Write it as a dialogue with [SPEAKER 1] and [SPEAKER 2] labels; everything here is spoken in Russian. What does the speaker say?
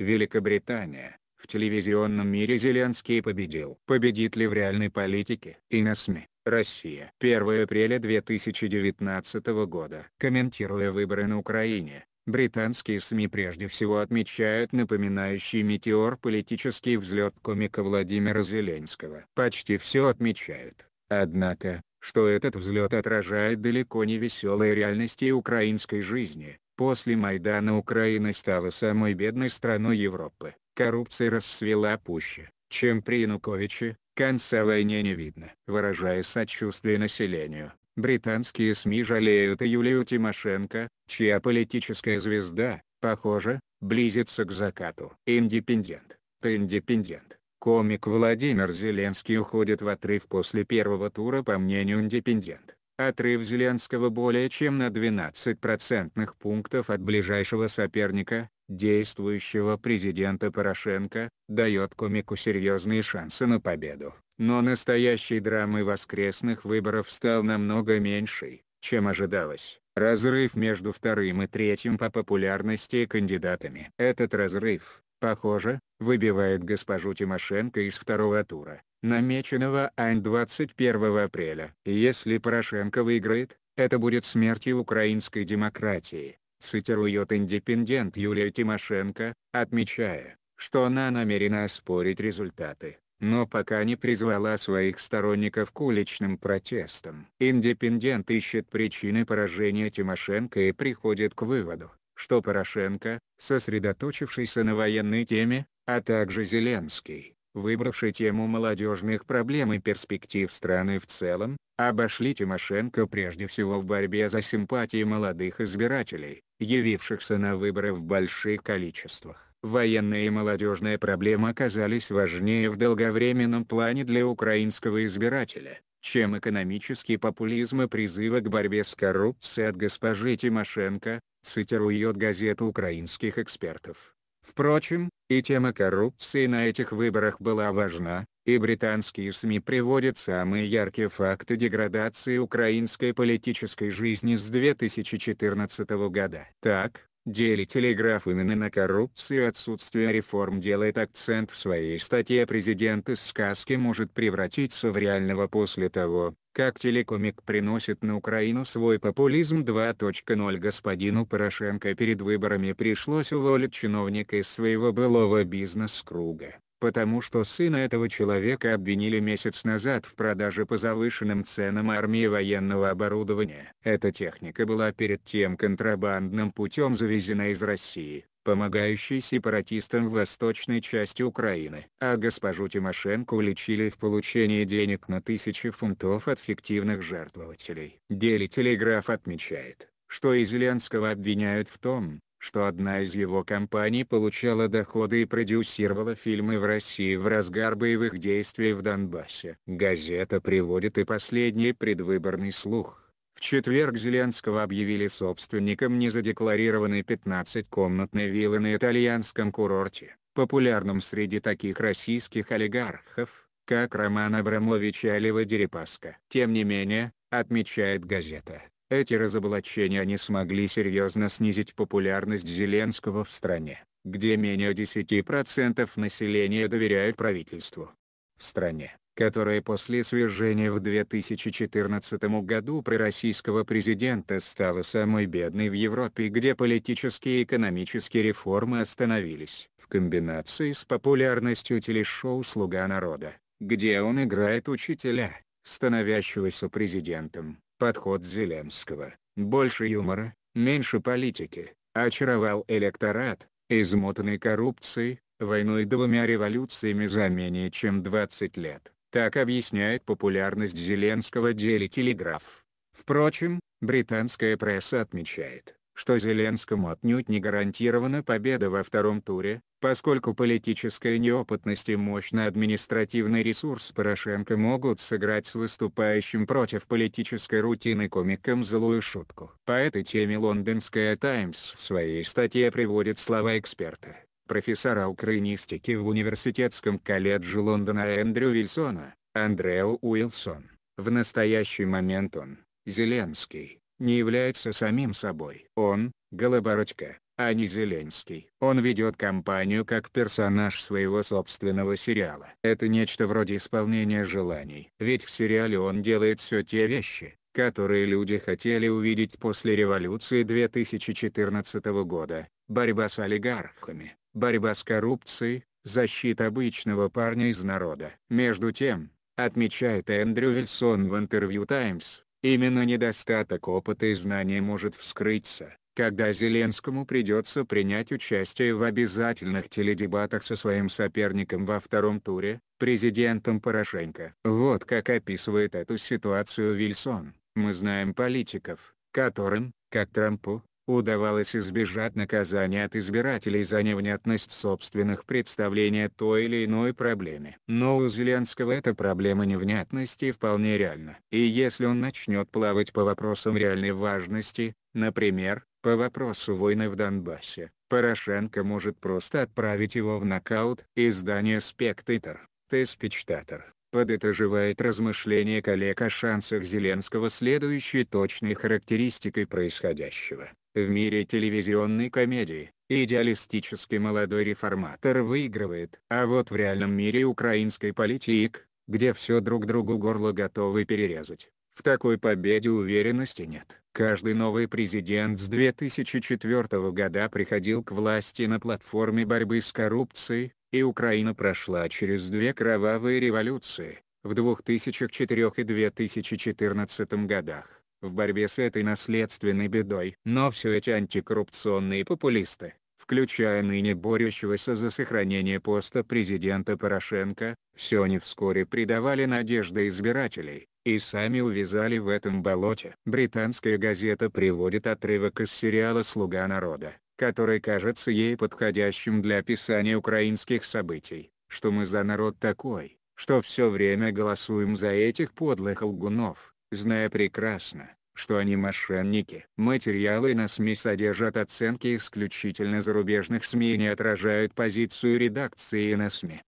[SPEAKER 1] Великобритания. В телевизионном мире Зеленский победил. Победит ли в реальной политике? И на СМИ. Россия. 1 апреля 2019 года. Комментируя выборы на Украине, британские СМИ прежде всего отмечают напоминающий метеор политический взлет комика Владимира Зеленского. Почти все отмечают. Однако, что этот взлет отражает далеко не веселые реальности украинской жизни, После Майдана Украина стала самой бедной страной Европы. Коррупция расцвела пуще, чем при Януковиче, конца войне не видно. Выражая сочувствие населению, британские СМИ жалеют и Юлию Тимошенко, чья политическая звезда, похоже, близится к закату. Индепендент. Индепендент. Комик Владимир Зеленский уходит в отрыв после первого тура по мнению Индепендент. Отрыв Зеленского более чем на 12 процентных пунктов от ближайшего соперника, действующего президента Порошенко, дает комику серьезные шансы на победу. Но настоящей драмой воскресных выборов стал намного меньшей, чем ожидалось. Разрыв между вторым и третьим по популярности кандидатами. Этот разрыв, похоже, выбивает госпожу Тимошенко из второго тура, намеченного Ань 21 апреля. Если Порошенко выиграет, это будет смертью украинской демократии, цитирует индепендент Юлия Тимошенко, отмечая, что она намерена оспорить результаты но пока не призвала своих сторонников к уличным протестам. Индепендент ищет причины поражения Тимошенко и приходит к выводу, что Порошенко, сосредоточившийся на военной теме, а также Зеленский, выбравший тему молодежных проблем и перспектив страны в целом, обошли Тимошенко прежде всего в борьбе за симпатии молодых избирателей, явившихся на выборы в больших количествах. Военная и молодежная проблема оказались важнее в долговременном плане для украинского избирателя, чем экономический популизм и призывы к борьбе с коррупцией от госпожи Тимошенко, цитирует газету украинских экспертов. Впрочем, и тема коррупции на этих выборах была важна, и британские СМИ приводят самые яркие факты деградации украинской политической жизни с 2014 года. Так, Дели телеграф именно на коррупцию отсутствие реформ делает акцент в своей статье «Президент из сказки может превратиться в реального после того, как телекомик приносит на Украину свой популизм 2.0 господину Порошенко перед выборами пришлось уволить чиновника из своего былого бизнес-круга, потому что сына этого человека обвинили месяц назад в продаже по завышенным ценам армии военного оборудования. Эта техника была перед тем контрабандным путем завезена из России помогающий сепаратистам в восточной части Украины. А госпожу Тимошенко лечили в получении денег на тысячи фунтов от фиктивных жертвователей. Дели Телеграф отмечает, что и Зеленского обвиняют в том, что одна из его компаний получала доходы и продюсировала фильмы в России в разгар боевых действий в Донбассе. Газета приводит и последний предвыборный слух в четверг Зеленского объявили собственником незадекларированной 15-комнатной виллы на итальянском курорте, популярном среди таких российских олигархов, как Роман Абрамович и Алева Дерипаска. Тем не менее, отмечает газета, эти разоблачения не смогли серьезно снизить популярность Зеленского в стране, где менее 10% населения доверяют правительству. В стране, которая после свержения в 2014 году при российского президента стала самой бедной в Европе где политические и экономические реформы остановились, в комбинации с популярностью телешоу «Слуга народа», где он играет учителя, становящегося президентом. Подход Зеленского, больше юмора, меньше политики, очаровал электорат, измотанный коррупцией, войной и двумя революциями за менее чем 20 лет. Так объясняет популярность Зеленского деле Телеграф. Впрочем, британская пресса отмечает, что Зеленскому отнюдь не гарантирована победа во втором туре, поскольку политическая неопытность и мощный административный ресурс Порошенко могут сыграть с выступающим против политической рутины комиком злую шутку. По этой теме лондонская «Таймс» в своей статье приводит слова эксперта, профессора украинистики в Университетском колледже Лондона Эндрю Вильсона, Андрео Уилсон. В настоящий момент он, Зеленский, не является самим собой. Он, Голобородько, а не Зеленский. Он ведет компанию как персонаж своего собственного сериала. Это нечто вроде исполнения желаний. Ведь в сериале он делает все те вещи, которые люди хотели увидеть после революции 2014 года, борьба с олигархами, борьба с коррупцией, защита обычного парня из народа. Между тем, отмечает Эндрю Вильсон в интервью «Таймс», именно недостаток опыта и знаний может вскрыться, когда Зеленскому придется принять участие в обязательных теледебатах со своим соперником во втором туре, президентом Порошенко. Вот как описывает эту ситуацию Вильсон. Мы знаем политиков, которым, как Трампу, удавалось избежать наказания от избирателей за невнятность собственных представлений о той или иной проблеме. Но у Зеленского эта проблема невнятности вполне реальна. И если он начнет плавать по вопросам реальной важности, например, по вопросу войны в Донбассе, Порошенко может просто отправить его в нокаут. Издание «Спектатор», «Теспичтатор». Под живает размышление коллег о шансах Зеленского следующей точной характеристикой происходящего. В мире телевизионной комедии, идеалистический молодой реформатор выигрывает. А вот в реальном мире украинской политик, где все друг другу горло готовы перерезать, в такой победе уверенности нет. Каждый новый президент с 2004 года приходил к власти на платформе борьбы с коррупцией, и Украина прошла через две кровавые революции, в 2004 и 2014 годах, в борьбе с этой наследственной бедой. Но все эти антикоррупционные популисты, включая ныне борющегося за сохранение поста президента Порошенко, все они вскоре придавали надежды избирателей, и сами увязали в этом болоте. Британская газета приводит отрывок из сериала «Слуга народа», который кажется ей подходящим для описания украинских событий, что мы за народ такой, что все время голосуем за этих подлых лгунов, зная прекрасно, что они мошенники. Материалы на СМИ содержат оценки исключительно зарубежных СМИ и не отражают позицию редакции на СМИ.